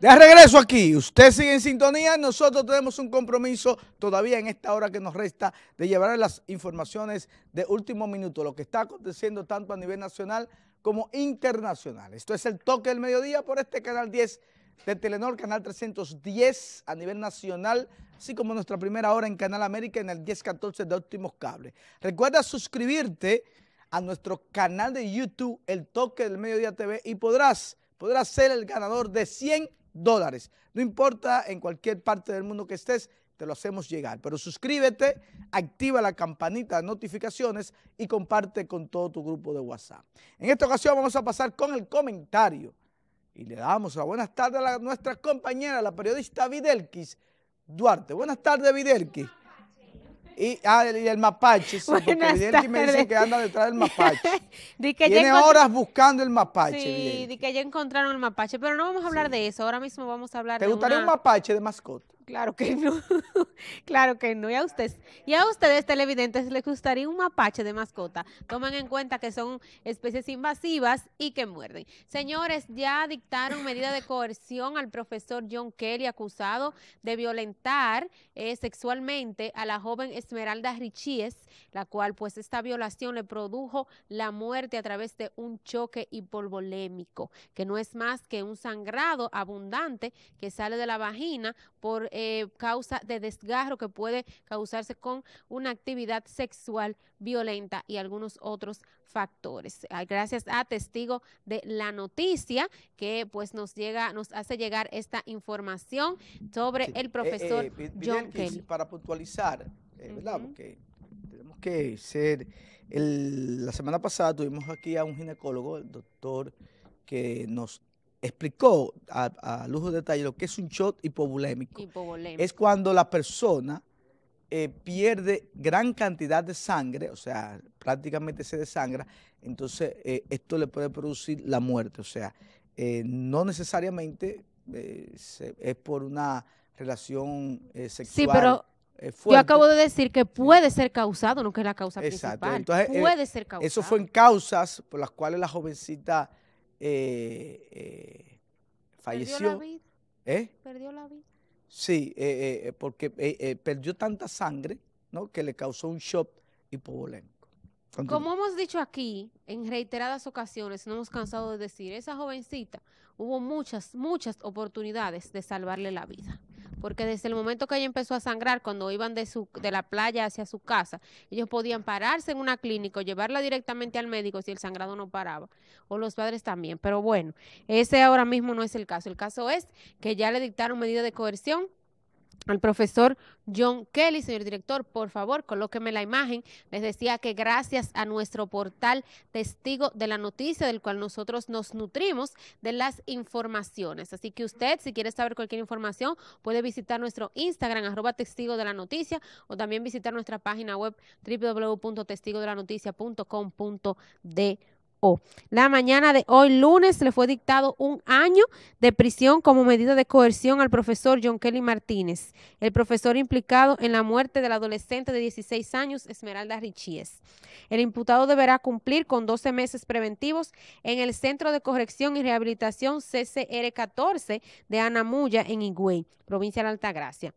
De regreso aquí, usted sigue en sintonía, nosotros tenemos un compromiso todavía en esta hora que nos resta de llevar las informaciones de último minuto, lo que está aconteciendo tanto a nivel nacional como internacional. Esto es el toque del mediodía por este canal 10 de Telenor, canal 310 a nivel nacional, así como nuestra primera hora en Canal América en el 1014 de Últimos Cables. Recuerda suscribirte a nuestro canal de YouTube, el toque del mediodía TV, y podrás, podrás ser el ganador de 100 dólares. No importa en cualquier parte del mundo que estés, te lo hacemos llegar. Pero suscríbete, activa la campanita de notificaciones y comparte con todo tu grupo de WhatsApp. En esta ocasión vamos a pasar con el comentario y le damos la buenas tardes a nuestra compañera, la periodista Videlkis Duarte. Buenas tardes, Videlkis. Y, ah, y el mapache, sí, porque me que anda detrás del mapache. Tiene horas buscando el mapache. Sí, di de que ya encontraron el mapache, pero no vamos a hablar de eso, ahora mismo vamos a hablar ¿Te de ¿Te gustaría un mapache de mascota? Claro que no, claro que no. Y a ustedes, y a ustedes televidentes les gustaría un mapache de mascota. Toman en cuenta que son especies invasivas y que muerden. Señores, ya dictaron medida de coerción al profesor John Kelly acusado de violentar eh, sexualmente a la joven Esmeralda Richies, la cual pues esta violación le produjo la muerte a través de un choque hipovolémico, que no es más que un sangrado abundante que sale de la vagina por eh, eh, causa de desgarro que puede causarse con una actividad sexual violenta y algunos otros factores. Ah, gracias a testigo de la noticia que pues nos llega, nos hace llegar esta información sobre el eh, profesor eh, John Para puntualizar, ¿verdad? tenemos que ser, la semana pasada tuvimos aquí a un ginecólogo, el doctor que nos explicó a, lujo de detalle lo que es un shot hipovolémico. hipovolémico. Es cuando la persona eh, pierde gran cantidad de sangre, o sea, prácticamente se desangra, entonces eh, esto le puede producir la muerte. O sea, eh, no necesariamente es por una relación sexual. Sí, pero yo acabo de decir que puede ser causado, no que es la causa principal. Entonces, puede ser causado. Eso fue en causas por las cuales la jovencita falleció. Eh, perdió la vida. ¿Eh? Perdió la vida. ¿eh? Sí, eh, porque perdió tanta sangre ¿no? que le causó un shock hipovolémico. Como hemos dicho aquí en reiteradas ocasiones, no hemos cansado de decir, esa jovencita hubo muchas, muchas oportunidades de salvarle la vida porque desde el momento que ella empezó a sangrar, cuando iban de, su, de la playa hacia su casa, ellos podían pararse en una clínica o llevarla directamente al médico si el sangrado no paraba, o los padres también. Pero bueno, ese ahora mismo no es el caso. El caso es que ya le dictaron medida de coerción al profesor John Kelly. Señor director, por favor, colóqueme la imagen. Les decía que gracias a nuestro portal Testigo de la Noticia, del cual nosotros nos nutrimos de las informaciones. Así que usted, si quiere saber cualquier información, puede visitar nuestro Instagram, arroba Testigo de la Noticia, o también visitar nuestra página web www.testigodelanoticia.com.de la mañana de hoy, lunes, le fue dictado un año de prisión como medida de coerción al profesor John Kelly Martínez, el profesor implicado en la muerte del adolescente de 16 años, Esmeralda Richies. El imputado deberá cumplir con 12 meses preventivos en el Centro de Corrección y Rehabilitación CCR 14 de Anamuya, en Higüey, provincia de Altagracia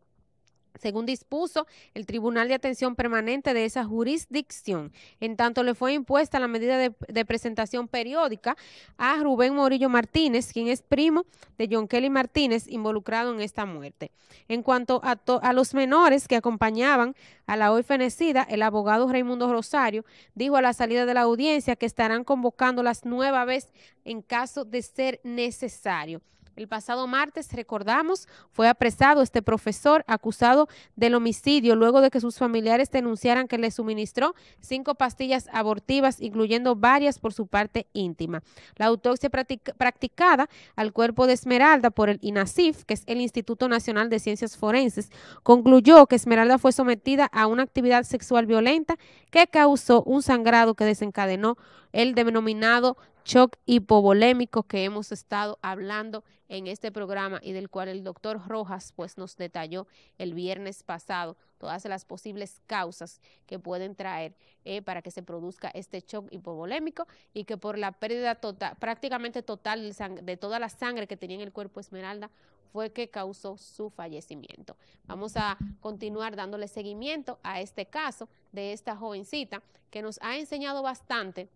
según dispuso el Tribunal de Atención Permanente de esa jurisdicción. En tanto, le fue impuesta la medida de, presentación periódica a Rubén Morillo Martínez, quien es primo de John Kelly Martínez, involucrado en esta muerte. En cuanto a, a los menores que acompañaban a la hoy fenecida, el abogado Raimundo Rosario dijo a la salida de la audiencia que estarán convocándolas nueva vez en caso de ser necesario. El pasado martes, recordamos, fue apresado este profesor acusado del homicidio luego de que sus familiares denunciaran que le suministró cinco pastillas abortivas, incluyendo varias por su parte íntima. La autopsia practicada al cuerpo de Esmeralda por el INACIF, que es el Instituto Nacional de Ciencias Forenses, concluyó que Esmeralda fue sometida a una actividad sexual violenta que causó un sangrado que desencadenó el denominado shock hipovolémico que hemos estado hablando en este programa y del cual el doctor Rojas pues nos detalló el viernes pasado todas las posibles causas que pueden traer eh, para que se produzca este shock hipovolémico y que por la pérdida total, prácticamente total de, de toda la sangre que tenía en el cuerpo Esmeralda fue que causó su fallecimiento. Vamos a continuar dándole seguimiento a este caso de esta jovencita que nos ha enseñado bastante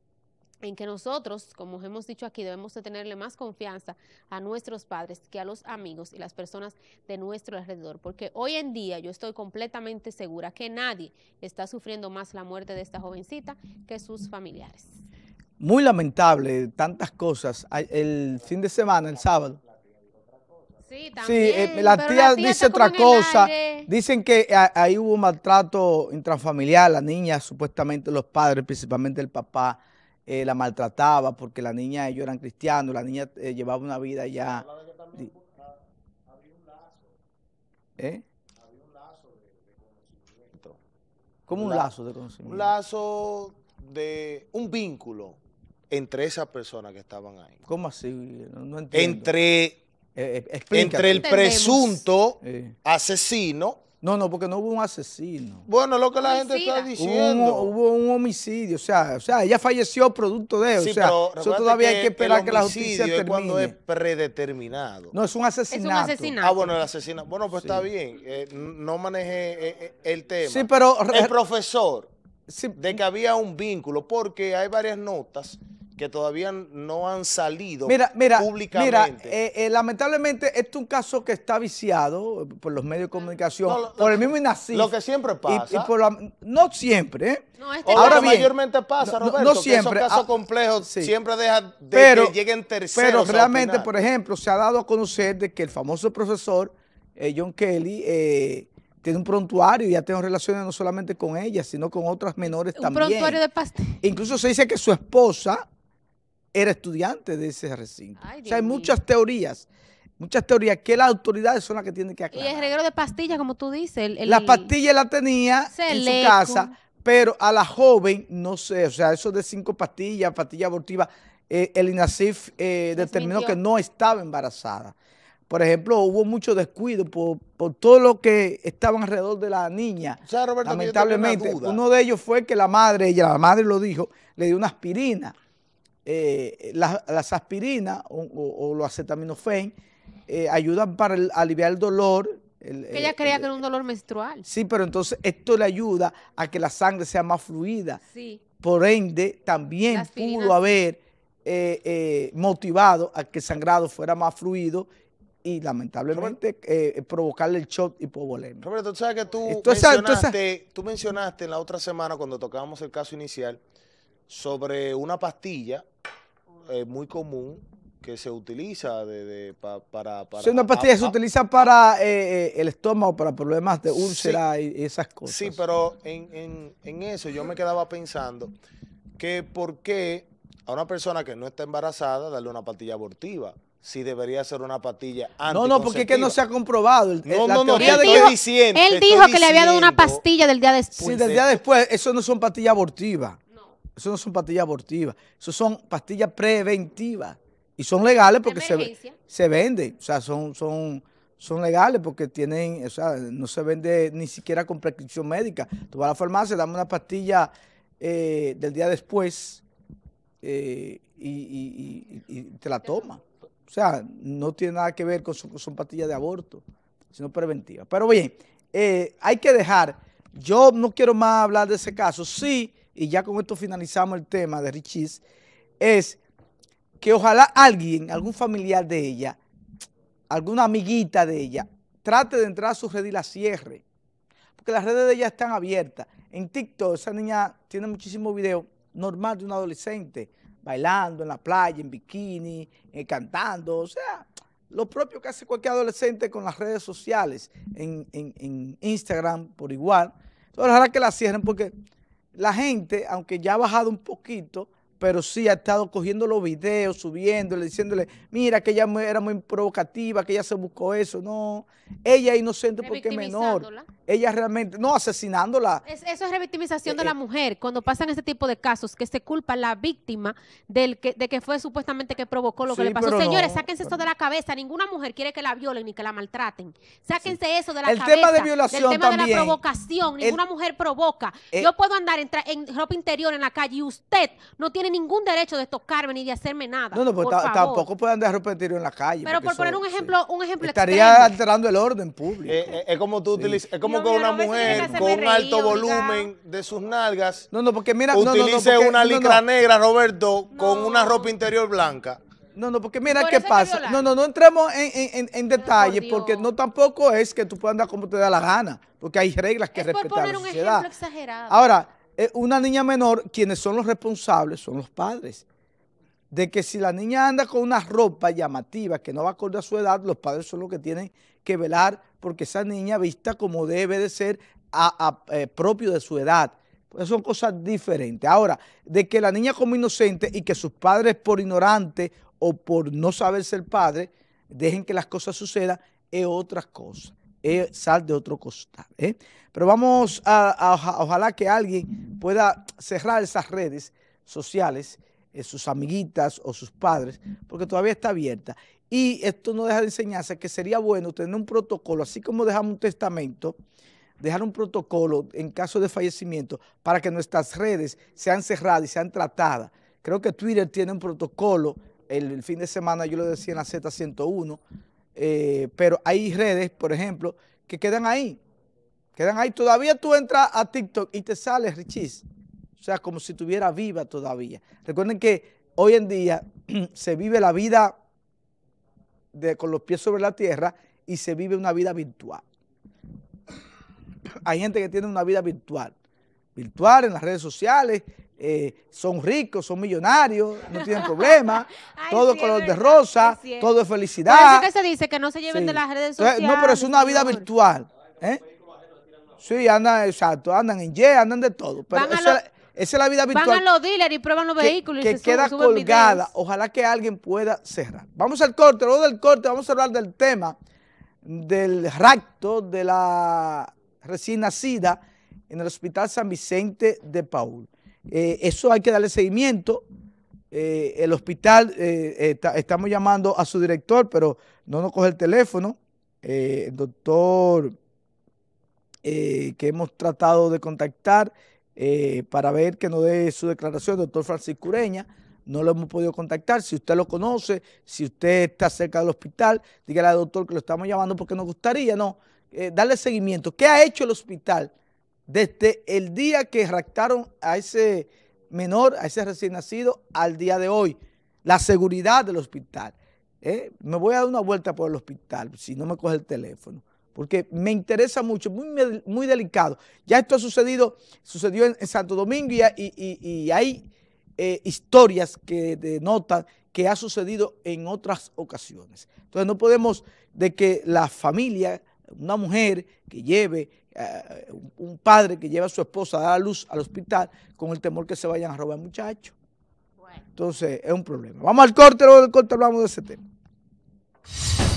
en que nosotros, como hemos dicho aquí, debemos de tenerle más confianza a nuestros padres que a los amigos y las personas de nuestro alrededor, porque hoy en día yo estoy completamente segura que nadie está sufriendo más la muerte de esta jovencita que sus familiares. Muy lamentable, tantas cosas. El fin de semana, el sábado. Sí, eh, también, sí la, tía dice otra cosa. Dicen que ah, ahí hubo maltrato intrafamiliar, la niña, supuestamente los padres, principalmente el papá eh, la maltrataba porque la niña, ellos eran cristianos, la niña eh, llevaba una vida ya... Ah, había un lazo. ¿Eh? Había un lazo de, conocimiento. ¿Cómo un, lazo de conocimiento? Un lazo de un vínculo entre esas personas que estaban ahí. ¿Cómo así? Entre, entre el presunto asesino no, no, porque no hubo un asesino. Bueno, lo que la gente está diciendo. Hubo, un homicidio, o sea, o sea, ella falleció producto de, o sea, eso todavía hay que esperar que la justicia es cuando es predeterminado. No, es un asesinato. Es un asesinato. Ah, bueno, el asesinato. Bueno, pues está bien, eh, no manejé eh, eh, el tema. Sí, pero... El profesor, de que había un vínculo, porque hay varias notas que todavía no han salido mira, públicamente. Mira, eh, eh, lamentablemente este es un caso que está viciado por los medios de comunicación, por el mismo INACI. Lo que siempre pasa. Y, por no siempre. ¿eh? Este Ahora mayormente pasa, Roberto, no, siempre, Es esos casos ah, siempre deja. de pero, que lleguen terceros Pero realmente, por ejemplo, se ha dado a conocer de que el famoso profesor John Kelly tiene un prontuario y ya tengo relaciones no solamente con ella, sino con otras menores también. Un prontuario de pastel. Incluso se dice que su esposa era estudiante de ese recinto. o sea, hay muchas teorías, muchas teorías que las autoridades son las que tienen que aclarar. Y el reguero de pastillas, como tú dices. El, pastillas la pastilla la tenía en su casa, pero a la joven, no sé, o sea, eso de cinco pastillas, pastilla abortiva, eh, el INASIF eh, determinó que no estaba embarazada. Por ejemplo, hubo mucho descuido por, todo lo que estaba alrededor de la niña. O sea, Roberto, lamentablemente, uno de ellos fue que la madre, ella, la madre lo dijo, le dio una aspirina. Eh, las aspirinas o, o, los acetaminofén eh, ayudan para aliviar el dolor. ella eh, creía que era un dolor menstrual. Sí, pero entonces esto le ayuda a que la sangre sea más fluida. Por ende, también pudo haber motivado a que el sangrado fuera más fluido y lamentablemente provocarle el shock hipovolémico. Roberto, tú sabes que tú, tú mencionaste en la otra semana cuando tocábamos el caso inicial sobre una pastilla es eh, muy común que se utiliza de, para, para... una pastilla se utiliza para eh, eh, el estómago, para problemas de úlcera y esas cosas. Sí, pero en, en, eso yo me quedaba pensando que por qué a una persona que no está embarazada darle una pastilla abortiva si debería ser una pastilla No, no, porque es que no se ha comprobado. El, no, no, de Él dijo que le había dado una pastilla del día después. Sí, del día después. Eso no son pastillas abortivas. Eso no son pastillas abortivas, eso son pastillas preventivas. Y son legales porque se, se venden. O sea, son, son, son legales porque tienen, o no se vende ni siquiera con prescripción médica. Tú vas a la farmacia, dame una pastilla eh, del día después eh, y, te la toma. O sea, no tiene nada que ver con, son pastillas de aborto, sino preventivas. Pero bien, eh, hay que dejar, yo no quiero más hablar de ese caso. Sí, y ya con esto finalizamos el tema de Richis, es que ojalá alguien, algún familiar de ella, alguna amiguita de ella, trate de entrar a su red y la cierre. Porque las redes de ella están abiertas. En TikTok esa niña tiene muchísimos videos normal de un adolescente, bailando en la playa, en bikini, eh, cantando, o sea, lo propio que hace cualquier adolescente con las redes sociales, en, en Instagram por igual. Entonces, ojalá que la cierren porque la gente, aunque ya ha bajado un poquito, pero sí ha estado cogiendo los videos, subiéndole, diciéndole, mira que ella era muy provocativa, que ella se buscó eso. No, ella es inocente porque es menor ella realmente, no asesinándola. eso es revictimización de eh, la eh. mujer, cuando pasan este tipo de casos, que se culpa la víctima del que, de que fue supuestamente que provocó lo que le pasó. Señores, sáquense eso de la cabeza, ninguna mujer quiere que la violen ni que la maltraten. Sáquense eso de la cabeza. El tema de violación El tema de la provocación, ninguna mujer provoca. Eh. Yo puedo andar en, en, ropa interior en la calle y usted no tiene ningún derecho de tocarme ni de hacerme nada. No, no, pues tampoco puede andar en ropa interior en la calle. Pero por poner un ejemplo, un ejemplo Estaría alterando el orden público. es como tú utilizas, como con una mujer con alto volumen de sus nalgas no, no, porque mira, utilice una licra negra, Roberto, con una ropa interior blanca. No, no, porque mira qué pasa. No, no, no entremos en, en, detalle, porque no tampoco es que tú puedas andar como te da la gana, porque hay reglas que es respetar. Ahora, eh, una niña menor, quienes son los responsables son los padres. De que si la niña anda con una ropa llamativa que no va acorde a su edad, los padres son los que tienen que velar porque esa niña vista como debe de ser eh, propio de su edad. Pues son cosas diferentes. Ahora, de que la niña como inocente y que sus padres por ignorante o por no saber ser padre, dejen que las cosas sucedan, es otra cosa. Es sal de otro costal. ¿eh? Pero vamos a, ojalá que alguien pueda cerrar esas redes sociales eh, sus amiguitas o sus padres, porque todavía está abierta. Y esto no deja de enseñarse que sería bueno tener un protocolo, así como dejamos un testamento, dejar un protocolo en caso de fallecimiento para que nuestras redes sean cerradas y sean tratadas. Creo que Twitter tiene un protocolo, el, fin de semana yo lo decía en la Z101, eh, pero hay redes, por ejemplo, que quedan ahí, quedan ahí. Todavía tú entras a TikTok y te sales, Richis o sea, como si estuviera viva todavía. Recuerden que hoy en día se vive la vida con los pies sobre la tierra y se vive una vida virtual. Hay gente que tiene una vida virtual, virtual en las redes sociales, eh, son ricos, son millonarios, no tienen problemas, todo color de rosa, todo es felicidad. Por se dice que no se lleven de las redes sociales. No, pero es una vida virtual. ¿eh? Sí, andan, exacto, andan en Y, andan de todo. Pero eso, esa es la vida virtual. Van los dealers y prueban los vehículos. Que, y se queda colgada. Ojalá que alguien pueda cerrar. Vamos al corte. Luego del corte vamos a hablar del tema del rapto de la recién nacida en el Hospital San Vicente de Paul. Eh, eso hay que darle seguimiento. Eh, el hospital, eh, estamos llamando a su director, pero no nos coge el teléfono. el doctor que hemos tratado de contactar eh, para ver que nos dé su declaración, doctor Francisco Ureña. No lo hemos podido contactar. Si usted lo conoce, si usted está cerca del hospital, dígale al doctor que lo estamos llamando porque nos gustaría, ¿no? Eh, darle seguimiento. ¿Qué ha hecho el hospital desde el día que raptaron a ese menor, a ese recién nacido, al día de hoy? La seguridad del hospital. ¿eh? Me voy a dar una vuelta por el hospital, si no me coge el teléfono porque me interesa mucho, muy, muy delicado. Ya esto ha sucedido, sucedió en, Santo Domingo y, hay eh, historias que denotan que ha sucedido en otras ocasiones. Entonces no podemos de que la familia, una mujer que lleve, eh, un padre que lleva a su esposa a dar a luz al hospital con el temor que se vayan a robar muchachos. Entonces es un problema. Vamos al corte, luego del corte hablamos de ese tema.